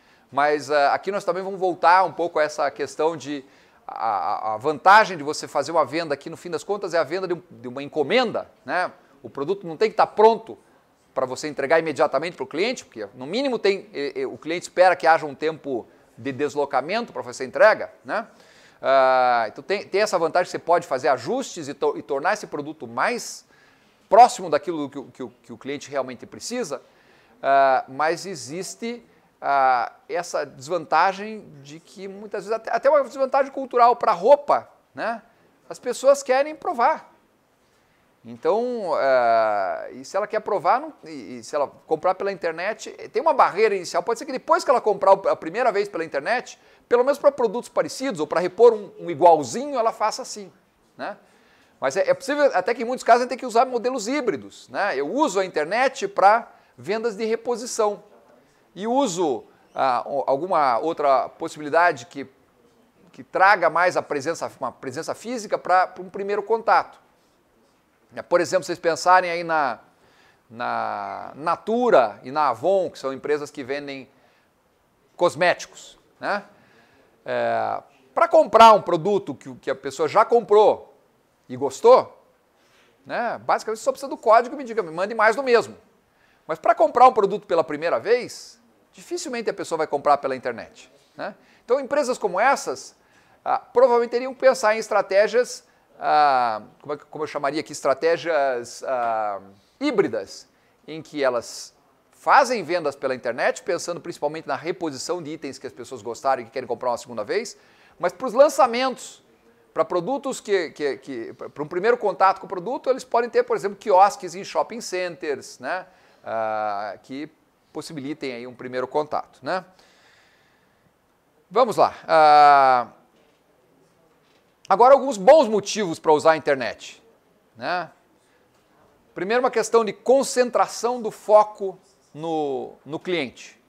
Mas uh, aqui nós também vamos voltar um pouco a essa questão de a, a, vantagem de você fazer uma venda aqui, no fim das contas, é a venda de, um, de uma encomenda. Né? O produto não tem que estar pronto para você entregar imediatamente para o cliente, porque no mínimo tem, o cliente espera que haja um tempo de deslocamento para fazer a entrega. Né? Uh, então tem, tem, essa vantagem que você pode fazer ajustes e, to, e tornar esse produto mais próximo daquilo que, que, que o cliente realmente precisa, uh, mas existe ah, essa desvantagem de que muitas vezes, até, até uma desvantagem cultural para a roupa, né? as pessoas querem provar. Então, eh, e se ela quer provar, não, e, e, se ela comprar pela internet, tem uma barreira inicial. Pode ser que depois que ela comprar a primeira vez pela internet, pelo menos para produtos parecidos ou para repor um, um igualzinho, ela faça assim. Né? Mas é, é, possível, até que em muitos casos, a gente tem que usar modelos híbridos. Né? Eu uso a internet para vendas de reposição. E uso ah, alguma outra possibilidade que, que traga mais a presença, uma presença física para um primeiro contato. É, por exemplo, vocês pensarem aí na, na Natura e na Avon, que são empresas que vendem cosméticos. Né? É, para comprar um produto que, que a pessoa já comprou e gostou, né? basicamente só precisa do código e me diga, me mande mais do mesmo. Mas para comprar um produto pela primeira vez, Dificilmente a pessoa vai comprar pela internet. Né? Então, empresas como essas ah, provavelmente teriam que pensar em estratégias, ah, como, é, como, eu chamaria aqui, estratégias ah, híbridas, em que elas fazem vendas pela internet, pensando principalmente na reposição de itens que as pessoas gostaram e que querem comprar uma segunda vez, mas para os lançamentos, para produtos que, que, que para um primeiro contato com o produto, eles podem ter, por exemplo, quiosques em shopping centers, né? Ah, que possibilitem aí um primeiro contato, né? Vamos lá. Ah, agora alguns bons motivos para usar a internet, né? Primeiro uma questão de concentração do foco no, no cliente,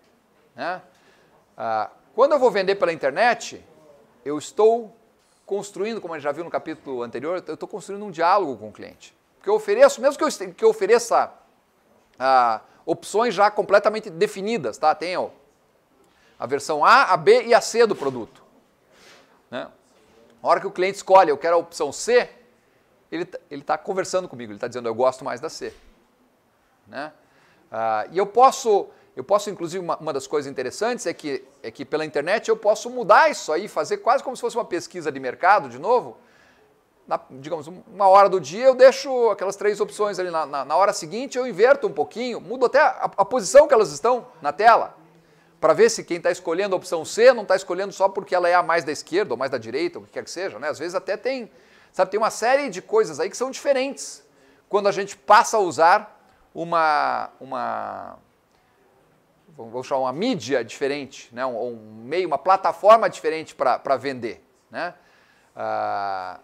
né? Ah, quando eu vou vender pela internet, eu estou construindo, como a gente já viu no capítulo anterior, eu estou construindo um diálogo com o cliente. Porque eu ofereço, mesmo que eu, que eu ofereça a ah, opções já completamente definidas, tá? Tem ó, a versão A, a B e a C do produto. Né? hora que o cliente escolhe, eu quero a opção C, ele está tá conversando comigo, ele está dizendo, eu gosto mais da C. Né? Ah, e eu posso, eu posso inclusive, uma, uma, das coisas interessantes é que, é que pela internet eu posso mudar isso aí, fazer quase como se fosse uma pesquisa de mercado de novo, na, digamos, uma hora do dia, eu deixo aquelas três opções ali. Na, na, na hora seguinte, eu inverto um pouquinho, mudo até a, a posição que elas estão na tela, para ver se quem está escolhendo a opção C não está escolhendo só porque ela é a mais da esquerda ou mais da direita, o que quer que seja. Né? Às vezes até tem, sabe, tem uma série de coisas aí que são diferentes quando a gente passa a usar uma, uma vamos chamar uma mídia diferente, né? ou um meio, uma plataforma diferente para vender. Né? Ah,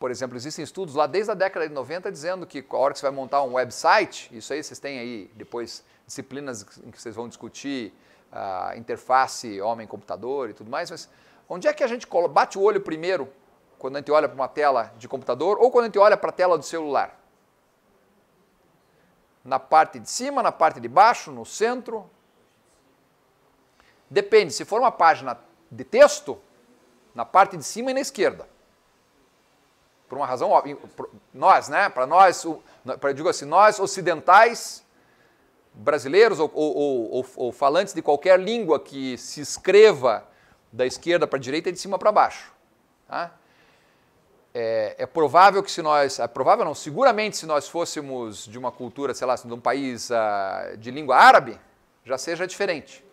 por exemplo, existem estudos lá desde a década de 90 dizendo que a hora que você vai montar um website, isso aí vocês têm aí depois disciplinas em que vocês vão discutir uh, interface homem-computador e tudo mais, mas onde é que a gente bate o olho primeiro quando a gente olha para uma tela de computador ou quando a gente olha para a tela do celular? Na parte de cima, na parte de baixo, no centro? Depende, se for uma página de texto, na parte de cima e na esquerda por uma razão óbvia, nós, né? Para nós, para digo assim, nós ocidentais, brasileiros ou, ou, ou, ou, falantes de qualquer língua que se escreva da esquerda para a direita e é de cima para baixo. Tá? É, é, provável que se nós, é provável não, seguramente se nós fôssemos de uma cultura, sei lá, de um país uh, de língua árabe, já seja diferente.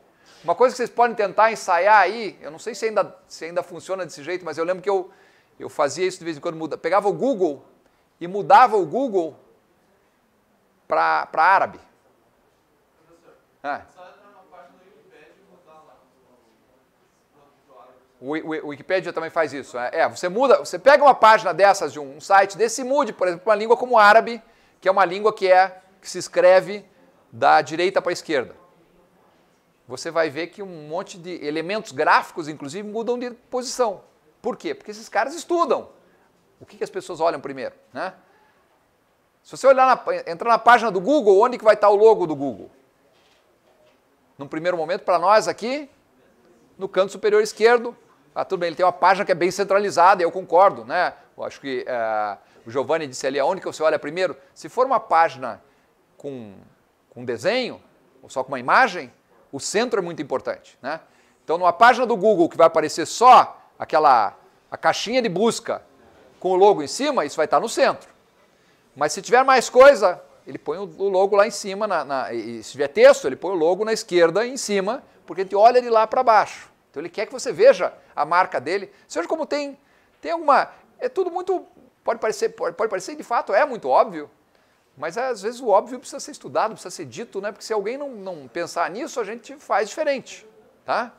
Uma coisa que vocês podem tentar ensaiar aí, eu não sei se ainda, se ainda funciona desse jeito, mas eu lembro que eu, eu fazia isso de vez em quando, muda, pegava o Google e mudava o Google para árabe. Ah. O, o Wikipedia também faz isso. É, é, você muda, você pega uma página dessas de um, um site desse e mude, por exemplo, uma língua como o árabe, que é uma língua que é que se escreve da direita para a esquerda. Você vai ver que um monte de elementos gráficos, inclusive, mudam de posição. Por quê? Porque esses caras estudam. O que, que as pessoas olham primeiro? Né? Se você olhar na, entrar na página do Google, onde que vai estar o logo do Google? Num primeiro momento, para nós aqui, no canto superior esquerdo. Ah, tudo bem, ele tem uma página que é bem centralizada, e eu concordo, né? Eu acho que é, o Giovanni disse ali, aonde que você olha primeiro? Se for uma página com, com desenho, ou só com uma imagem, o centro é muito importante, né? Então, numa página do Google que vai aparecer só aquela a caixinha de busca com o logo em cima, isso vai estar no centro. Mas se tiver mais coisa, ele põe o logo lá em cima, na, na, e se tiver texto, ele põe o logo na esquerda em cima, porque ele olha de lá para baixo. Então ele quer que você veja a marca dele. Seja como tem, tem alguma. É tudo muito. Pode parecer, pode, pode parecer, de fato, é muito óbvio, mas é, às vezes o óbvio precisa ser estudado, precisa ser dito, né? Porque se alguém não, não pensar nisso, a gente faz diferente, tá?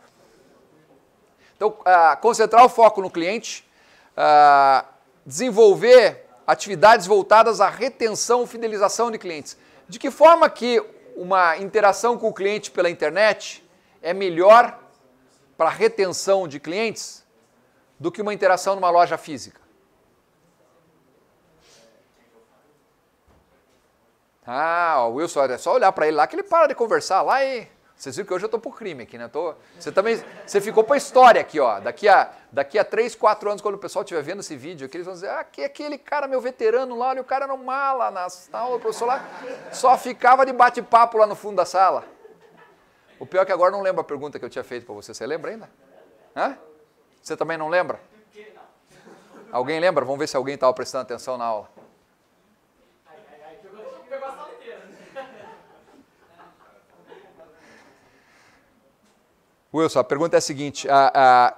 Então, ah, concentrar o foco no cliente, ah, desenvolver atividades voltadas à retenção e fidelização de clientes. De que forma que uma interação com o cliente pela internet é melhor para a retenção de clientes do que uma interação numa loja física? Ah, o Wilson, é só olhar para ele lá que ele para de conversar lá e vocês viram que hoje eu tô pro crime aqui, né? tô, você também. Você ficou pra história aqui, ó. Daqui a, daqui a 3, 4 anos, quando o pessoal estiver vendo esse vídeo aqui, eles vão dizer, ah, que aquele cara, meu veterano lá, olha, o cara não mala na, na aula, o professor lá só ficava de bate-papo lá no fundo da sala. O pior é que agora não lembro a pergunta que eu tinha feito para você. Você lembra ainda? Hã? Você também não lembra? Alguém lembra? Vamos ver se alguém estava prestando atenção na aula. Wilson, a pergunta é a seguinte: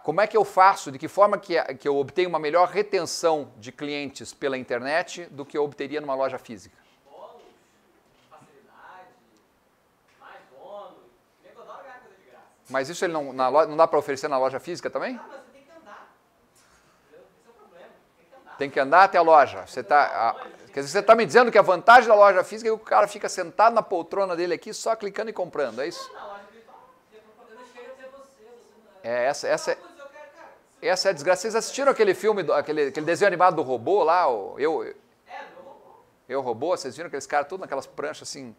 como é que eu faço, de que forma que, que eu obtenho uma melhor retenção de clientes pela internet do que eu obteria numa loja física? Mas isso ele não, na loja, não dá para oferecer na loja física também? Ah, mas você tem que andar. Esse é o problema. Tem que andar. Tem que andar até a loja. Você tá, a, quer dizer, você está me dizendo que a vantagem da loja física é que o cara fica sentado na poltrona dele aqui só clicando e comprando, é isso? Não, é, essa, essa, é, essa é a desgraça. Vocês assistiram aquele filme, aquele, aquele desenho animado do robô lá? Eu, é, eu robô, vocês viram aqueles caras todos naquelas pranchas assim,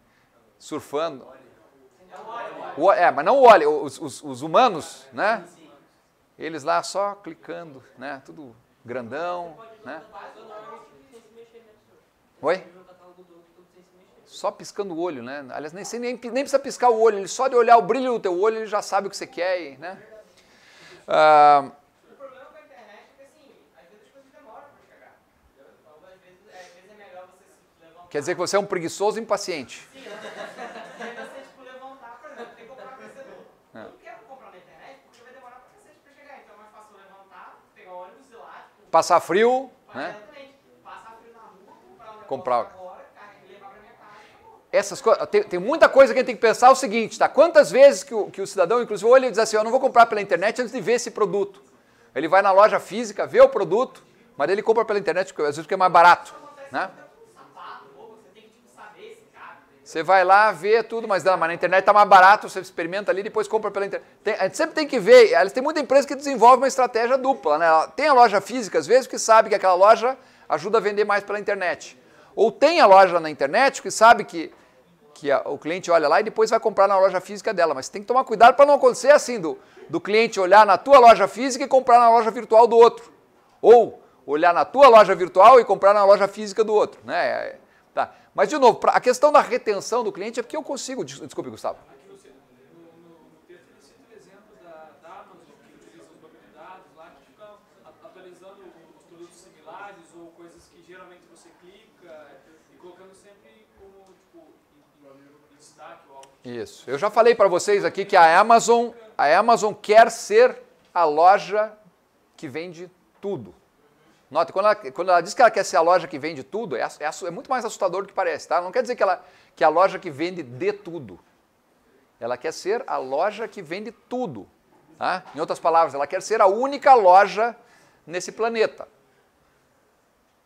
surfando. O, é, mas não o óleo, os, os, os, humanos, né? Eles lá só clicando, né? Tudo grandão, né? Oi? Só piscando o olho, né? Aliás, nem, nem, nem precisa piscar o olho, ele só de olhar o brilho do teu olho, ele já sabe o que você quer, né? Ah, Quer dizer que você é um preguiçoso impaciente. Sim, você, tipo, levantar, por exemplo, tem que comprar aquecedor. É. Eu não quero comprar na internet porque vai demorar pra cacete pra chegar. Então é mais fácil levantar, pegar tipo, passar frio, né? Passar frio na rua, comprar. comprar essas coisas. Tem, tem, muita coisa que a gente tem que pensar é o seguinte, tá? Quantas vezes que o, que o cidadão, inclusive, olha e diz assim, eu não vou comprar pela internet antes de ver esse produto. Ele vai na loja física, vê o produto, mas ele compra pela internet, porque às vezes porque é mais barato. Né? Você vai lá, vê tudo, mas, não, mas na internet está mais barato, você experimenta ali, e depois compra pela internet. Tem, a gente sempre tem que ver, tem muita empresa que desenvolve uma estratégia dupla, né? Tem a loja física, às vezes, que sabe que aquela loja ajuda a vender mais pela internet. Ou tem a loja na internet, que sabe que que a, o cliente olha lá e depois vai comprar na loja física dela. Mas tem que tomar cuidado para não acontecer assim do, do cliente olhar na tua loja física e comprar na loja virtual do outro. Ou olhar na tua loja virtual e comprar na loja física do outro. Né? É, tá. Mas, de novo, a questão da retenção do cliente é porque eu consigo. Desculpe, Gustavo. Isso. Eu já falei para vocês aqui que a Amazon, a Amazon quer ser a loja que vende tudo. Nota, quando ela, quando ela, diz que ela quer ser a loja que vende tudo, é, é, é, muito mais assustador do que parece, tá? Não quer dizer que, ela, que a loja que vende de tudo. Ela quer ser a loja que vende tudo. Tá? Em outras palavras, ela quer ser a única loja nesse planeta.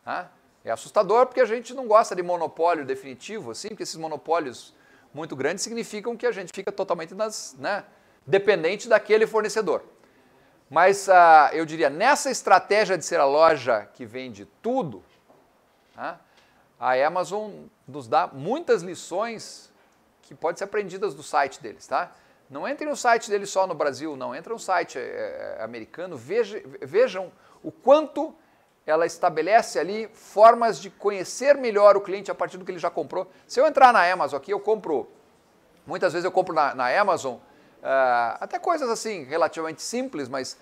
Tá? É assustador porque a gente não gosta de monopólio definitivo, assim, porque esses monopólios muito grandes significam que a gente fica totalmente nas, né, dependente daquele fornecedor. Mas uh, eu diria, nessa estratégia de ser a loja que vende tudo, né, a Amazon nos dá muitas lições que podem ser aprendidas do site deles, tá? Não entre no site deles só no Brasil, não. entrem no site é, americano, veja, vejam o quanto ela estabelece ali formas de conhecer melhor o cliente a partir do que ele já comprou. Se eu entrar na Amazon aqui, eu compro, muitas vezes eu compro na, na Amazon, uh, até coisas assim relativamente simples, mas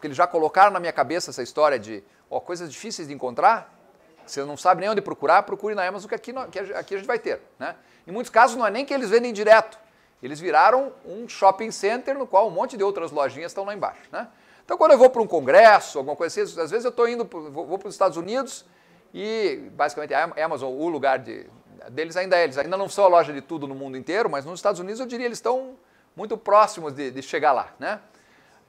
que eles já colocaram na minha cabeça essa história de ó, coisas difíceis de encontrar, você não sabe nem onde procurar, procure na Amazon que aqui, que aqui a gente vai ter. Né? Em muitos casos não é nem que eles vendem direto, eles viraram um shopping center no qual um monte de outras lojinhas estão lá embaixo. Né? Então, quando eu vou para um congresso, alguma coisa assim, às vezes eu estou indo, vou, vou para os Estados Unidos e basicamente é a Amazon, o lugar de, deles ainda é, eles ainda não são a loja de tudo no mundo inteiro, mas nos Estados Unidos eu diria eles estão muito próximos de, de chegar lá, né?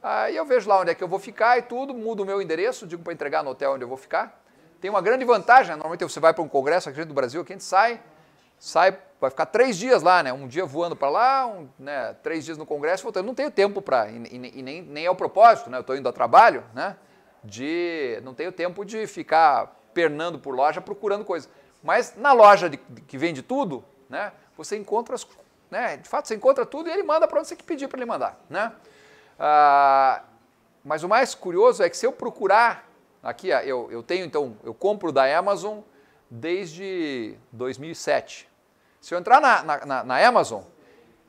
Aí eu vejo lá onde é que eu vou ficar e tudo, mudo o meu endereço, digo para entregar no hotel onde eu vou ficar. Tem uma grande vantagem, né? normalmente você vai para um congresso aqui do Brasil, aqui a gente sai, sai, vai ficar três dias lá, né? Um dia voando para lá, um, né? três dias no Congresso, voltando. Não tenho tempo para, e, e, nem, nem é o propósito, né? Eu estou indo a trabalho, né? De, não tenho tempo de ficar pernando por loja procurando coisa. Mas na loja de, de, que vende tudo, né? Você encontra as, né? De fato, você encontra tudo e ele manda para onde você que pedir para ele mandar, né? Ah, mas o mais curioso é que se eu procurar aqui, eu, eu tenho então, eu compro da Amazon desde 2007. Se eu entrar na, na, na Amazon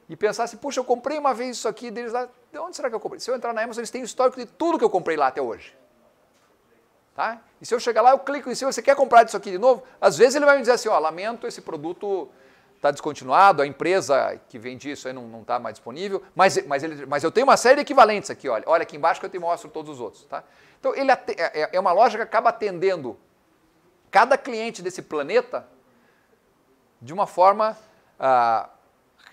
e pensar assim, puxa, eu comprei uma vez isso aqui deles lá, de onde será que eu comprei? Se eu entrar na Amazon, eles têm o histórico de tudo que eu comprei lá até hoje. Tá? E se eu chegar lá, eu clico em cima, você quer comprar disso aqui de novo? Às vezes ele vai me dizer assim, ó, lamento, esse produto está descontinuado, a empresa que vende isso aí não está mais disponível, mas, mas, ele, mas eu tenho uma série de equivalentes aqui, olha, olha aqui embaixo que eu te mostro todos os outros. Tá? Então ele é, é, é uma loja que acaba atendendo cada cliente desse planeta de uma forma, ah,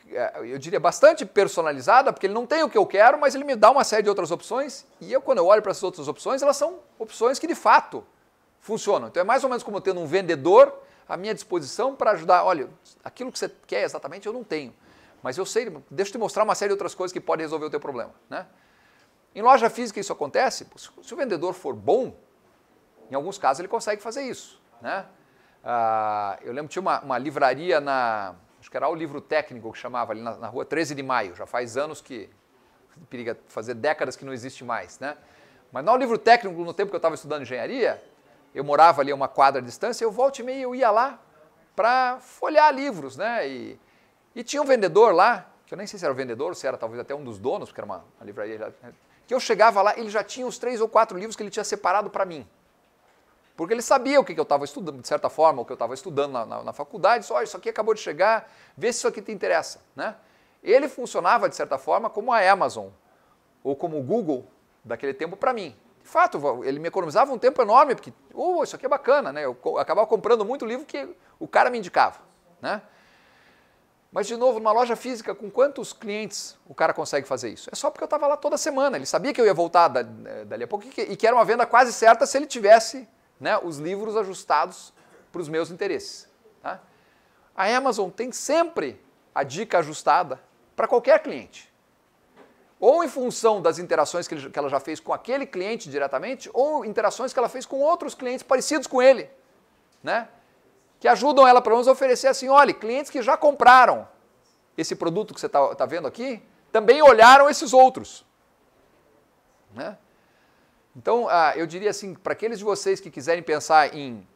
eh, eu diria, bastante personalizada, porque ele não tem o que eu quero, mas ele me dá uma série de outras opções. E eu, quando eu olho para essas outras opções, elas são opções que de fato funcionam. Então é mais ou menos como tendo um vendedor à minha disposição para ajudar. Olha, aquilo que você quer exatamente eu não tenho, mas eu sei, deixa eu te mostrar uma série de outras coisas que podem resolver o teu problema. Né? Em loja física isso acontece, se o vendedor for bom, em alguns casos ele consegue fazer isso né? Ah, eu lembro que tinha uma, uma, livraria na. Acho que era o livro técnico que chamava, ali na, na rua 13 de maio. Já faz anos que. Periga fazer décadas que não existe mais, né? Mas no livro técnico, no tempo que eu estava estudando engenharia, eu morava ali a uma quadra de distância, eu voltei e eu ia lá para folhear livros, né? E, e tinha um vendedor lá, que eu nem sei se era o vendedor ou se era talvez até um dos donos, porque era uma, uma livraria, né? que eu chegava lá, ele já tinha os três ou quatro livros que ele tinha separado para mim. Porque ele sabia o que, eu estava estudando, de certa forma, o que eu estava estudando na, na, na faculdade, só oh, isso aqui acabou de chegar, vê se isso aqui te interessa. Né? Ele funcionava, de certa forma, como a Amazon, ou como o Google daquele tempo para mim. De fato, ele me economizava um tempo enorme, porque, oh, isso aqui é bacana, né? Eu acabava comprando muito livro que o cara me indicava, né? Mas, de novo, numa loja física, com quantos clientes o cara consegue fazer isso? É só porque eu estava lá toda semana, ele sabia que eu ia voltar eh, dali a pouco e que era uma venda quase certa se ele tivesse né, os livros ajustados para os meus interesses. Tá? A Amazon tem sempre a dica ajustada para qualquer cliente. Ou em função das interações que, ele, que ela já fez com aquele cliente diretamente, ou interações que ela fez com outros clientes parecidos com ele, né? que ajudam ela para nos oferecer assim, olha, clientes que já compraram esse produto que você está tá vendo aqui, também olharam esses outros. Né? Então, ah, eu diria assim, para aqueles de vocês que quiserem pensar em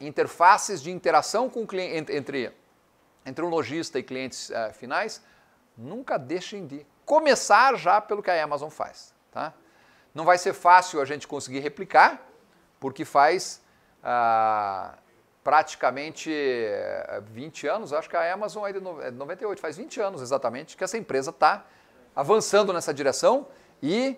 interfaces de interação com cliente, entre, entre um lojista e clientes uh, finais, nunca deixem de começar já pelo que a Amazon faz. Tá? Não vai ser fácil a gente conseguir replicar, porque faz uh, praticamente 20 eh, anos, acho que a Amazon é de 98, é faz 20 anos exatamente, que essa empresa está avançando nessa direção e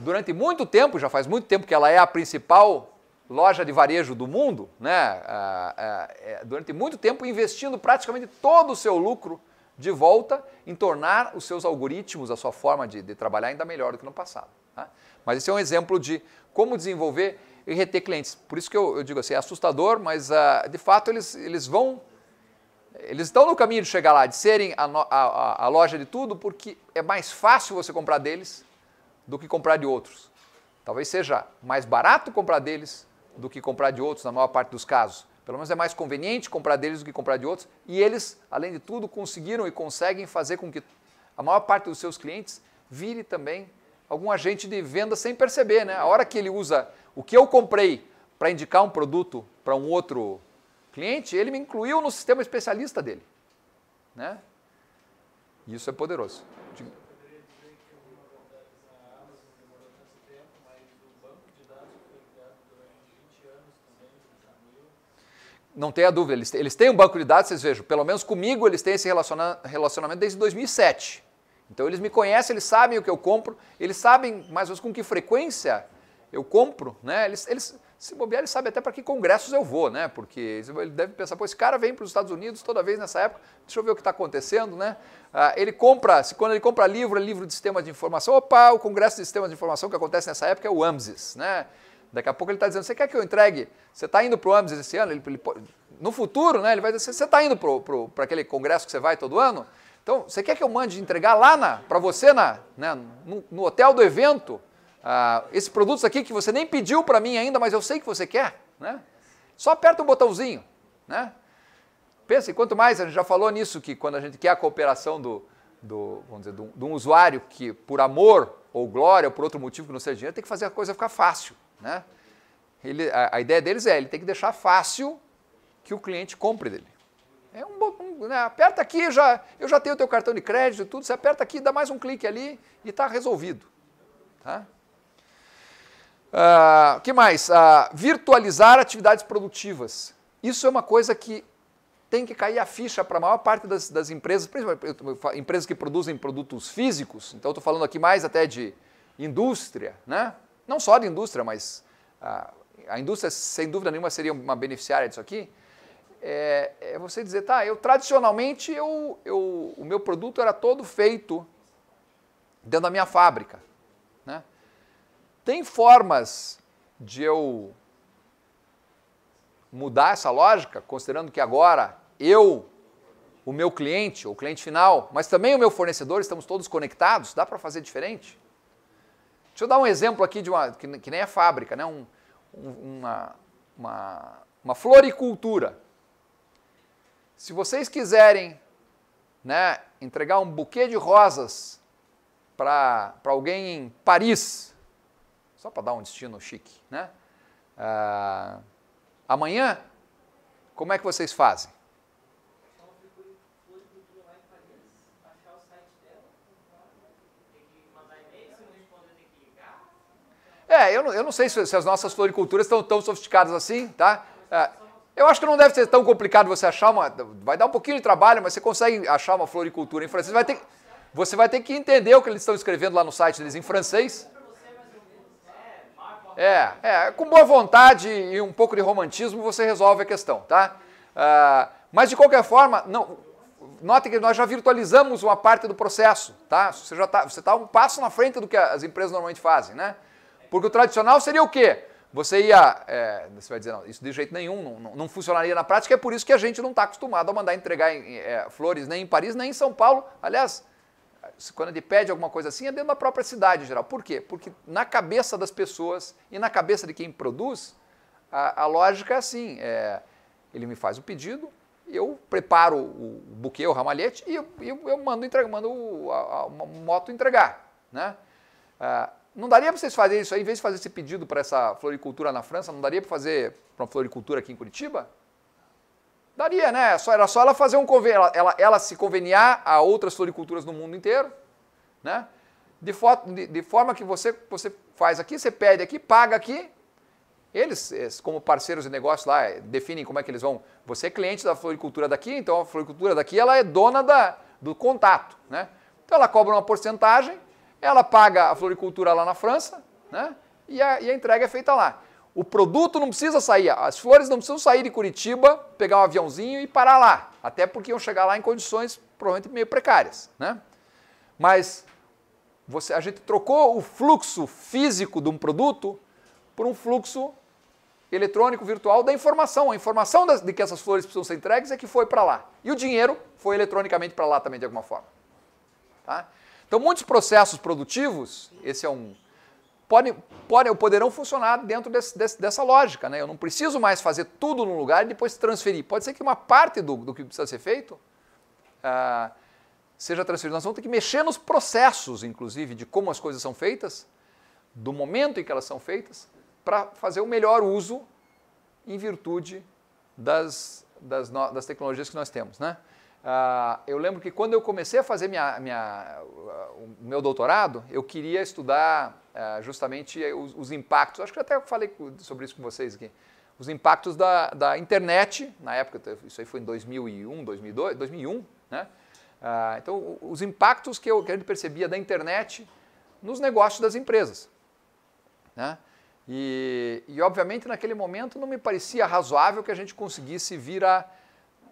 durante muito tempo, já faz muito tempo que ela é a principal loja de varejo do mundo, né? É, é, é, durante muito tempo investindo praticamente todo o seu lucro de volta em tornar os seus algoritmos, a sua forma de, de trabalhar ainda melhor do que no passado. Tá? Mas esse é um exemplo de como desenvolver e reter clientes. Por isso que eu, eu digo assim, é assustador, mas uh, de fato eles, eles vão, eles estão no caminho de chegar lá, de serem a, a, a loja de tudo, porque é mais fácil você comprar deles do que comprar de outros. Talvez seja mais barato comprar deles do que comprar de outros, na maior parte dos casos. Pelo menos é mais conveniente comprar deles do que comprar de outros. E eles, além de tudo, conseguiram e conseguem fazer com que a maior parte dos seus clientes vire também algum agente de venda sem perceber. Né? A hora que ele usa o que eu comprei para indicar um produto para um outro cliente, ele me incluiu no sistema especialista dele. Né? Isso é poderoso. não tenha dúvida, eles, eles têm um banco de dados, vocês vejam, pelo menos comigo eles têm esse relaciona, relacionamento desde 2007. Então eles me conhecem, eles sabem o que eu compro, eles sabem mais ou menos com que frequência eu compro, né? Eles, eles se bobear, eles sabem até para que congressos eu vou, né? Porque ele deve pensar, pô, esse cara vem para os Estados Unidos toda vez nessa época, deixa eu ver o que está acontecendo, né? Ah, ele compra, se quando ele compra livro, é livro de sistemas de informação, opa, o congresso de sistemas de informação que acontece nessa época é o AMSIS, né? Daqui a pouco ele está dizendo, você quer que eu entregue? Você está indo para o AMES esse ano? Ele, ele, no futuro, né, ele vai dizer, você está indo para aquele congresso que você vai todo ano? Então, você quer que eu mande entregar lá para você, na, né, no, no, hotel do evento, ah, esses produtos aqui que você nem pediu para mim ainda, mas eu sei que você quer? Né? Só aperta o um botãozinho. Né? Pensa, e quanto mais, a gente já falou nisso, que quando a gente quer a cooperação do, do vamos dizer, de um usuário que, por amor ou glória ou por outro motivo que não seja dinheiro, tem que fazer a coisa ficar fácil. Né? Ele, a, a, ideia deles é, ele tem que deixar fácil que o cliente compre dele. É um, um né? aperta aqui, já, eu já tenho o teu cartão de crédito e tudo, você aperta aqui, dá mais um clique ali e está resolvido. Tá? O uh, ah, que mais? Uh, virtualizar atividades produtivas. Isso é uma coisa que tem que cair a ficha para a maior parte das, das, empresas, principalmente empresas que produzem produtos físicos. Então, estou falando aqui mais até de indústria, né? não só da indústria, mas a, ah, a indústria, sem dúvida nenhuma, seria uma beneficiária disso aqui, é, é, você dizer, tá, eu tradicionalmente, eu, eu, o meu produto era todo feito dentro da minha fábrica. Né? Tem formas de eu mudar essa lógica, considerando que agora eu, o meu cliente, o cliente final, mas também o meu fornecedor, estamos todos conectados, dá para fazer diferente? Deixa eu dar um exemplo aqui de uma, que, que nem é fábrica, né? Um, uma, uma, uma floricultura. Se vocês quiserem né, entregar um buquê de rosas para alguém em Paris, só para dar um destino chique, né? Ah, amanhã, como é que vocês fazem? É, eu não, eu não sei se, se as nossas floriculturas estão tão sofisticadas assim, tá? É, eu acho que não deve ser tão complicado você achar uma. Vai dar um pouquinho de trabalho, mas você consegue achar uma floricultura em francês. Vai ter, você vai ter que entender o que eles estão escrevendo lá no site deles em francês. É, é, com boa vontade e um pouco de romantismo você resolve a questão, tá? Uh, mas de qualquer forma, não, note que nós já virtualizamos uma parte do processo, tá? Você já está, você está um passo na frente do que as empresas normalmente fazem, né? Porque o tradicional seria o quê? Você ia. É, você vai dizer, não, isso de jeito nenhum não, não, não funcionaria na prática, é por isso que a gente não está acostumado a mandar entregar em, é, flores nem em Paris, nem em São Paulo. Aliás, quando ele pede alguma coisa assim, é dentro da própria cidade em geral. Por quê? Porque na cabeça das pessoas e na cabeça de quem produz, a, a lógica é assim: é, ele me faz o pedido, eu preparo o buquê, o ramalhete, e eu, eu, eu mando, entrega, mando a, a, uma moto entregar. Né? Ah, não daria para vocês fazerem isso aí, em vez de fazer esse pedido para essa floricultura na França, não daria para fazer para uma floricultura aqui em Curitiba? Daria, né? É só, era só ela fazer um convênio, ela, ela, ela, se conveniar a outras floriculturas no mundo inteiro, né? De, de, de forma que você, você faz aqui, você pede aqui, paga aqui, eles, como parceiros de negócio lá, é, definem como é que eles vão. Você é cliente da floricultura daqui, então a floricultura daqui ela é dona da, do contato. Né? Então ela cobra uma porcentagem ela paga a floricultura lá na França né? e, a, e a entrega é feita lá. O produto não precisa sair, as flores não precisam sair de Curitiba, pegar um aviãozinho e parar lá, até porque iam chegar lá em condições provavelmente meio precárias, né? Mas você, a gente trocou o fluxo físico de um produto por um fluxo eletrônico virtual da informação. A informação das, de que essas flores precisam ser entregues é que foi para lá. E o dinheiro foi eletronicamente para lá também de alguma forma. Tá? Então, muitos processos produtivos, esse é um, podem, podem poderão funcionar dentro desse, desse, dessa lógica. Né? Eu não preciso mais fazer tudo num lugar e depois transferir. Pode ser que uma parte do, do que precisa ser feito ah, seja transferido. Nós vamos ter que mexer nos processos, inclusive, de como as coisas são feitas, do momento em que elas são feitas, para fazer o melhor uso em virtude das, das, no, das tecnologias que nós temos. Né? Ah, eu lembro que quando eu comecei a fazer minha, minha, ah, o meu doutorado, eu queria estudar ah, justamente os, os, impactos, acho que até eu falei sobre isso com vocês aqui, os impactos da, da internet, na época, isso aí foi em 2001, 2002, 2001, né? então, os impactos que, eu, que a gente percebia da internet nos negócios das empresas. Né? E, e, obviamente, naquele momento não me parecia razoável que a gente conseguisse vir a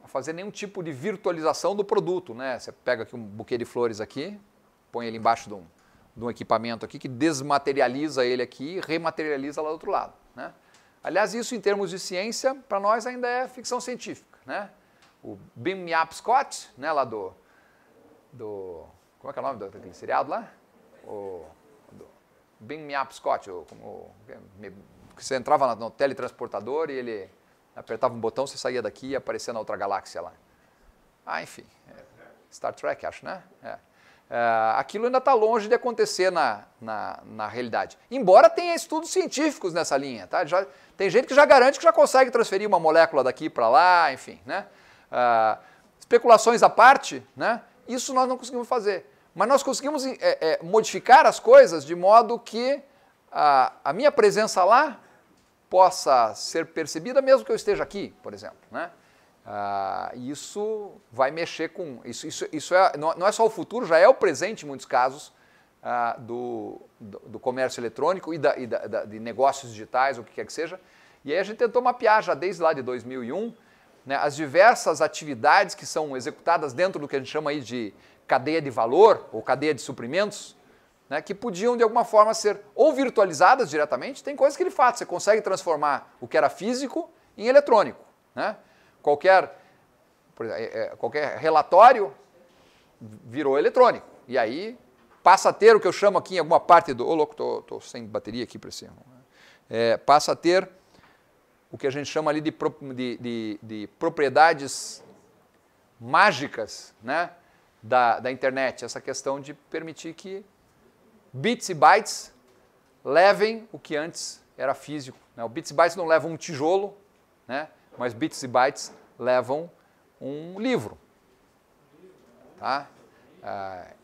fazer nenhum tipo de virtualização do produto, né? Você pega aqui um buquê de flores aqui, põe ele embaixo de um, de um equipamento aqui que desmaterializa ele aqui e rematerializa lá do outro lado, né? Aliás, isso em termos de ciência, para nós ainda é ficção científica, né? O Ben Yap Scott, né, lá do, do... Como é que é o nome daquele seriado lá? O... Do, Bim Scott, o, o, que você entrava no teletransportador e ele apertava um botão, você saía daqui e aparecia na outra galáxia lá. Ah, enfim. É. Star Trek, acho, né? É. é aquilo ainda está longe de acontecer na, na, na, realidade. Embora tenha estudos científicos nessa linha, tá? Já, tem gente que já garante que já consegue transferir uma molécula daqui para lá, enfim, né? É, especulações à parte, né? Isso nós não conseguimos fazer. Mas nós conseguimos é, é, modificar as coisas de modo que a, a minha presença lá possa ser percebida, mesmo que eu esteja aqui, por exemplo. Né? Ah, isso vai mexer com. Isso, isso, isso é, não é só o futuro, já é o presente em muitos casos ah, do, do, do, comércio eletrônico e, da, e da, da, de negócios digitais, o que quer que seja. E aí a gente tentou mapear já desde lá de 2001 né, as diversas atividades que são executadas dentro do que a gente chama aí de cadeia de valor ou cadeia de suprimentos, né, que podiam de alguma forma ser ou virtualizadas diretamente, tem coisas que ele faz, você consegue transformar o que era físico em eletrônico. Né? Qualquer, exemplo, é, é, qualquer relatório virou eletrônico. E aí passa a ter o que eu chamo aqui em alguma parte do. Ô, oh, louco, tô, tô, sem bateria aqui para cima. Né? É, passa a ter o que a gente chama ali de, de, de, de propriedades mágicas né, da, da internet, essa questão de permitir que bits e bytes levem o que antes era físico. Né? O bits e bytes não levam um tijolo, né? mas bits e bytes levam um livro. Tá? Ah,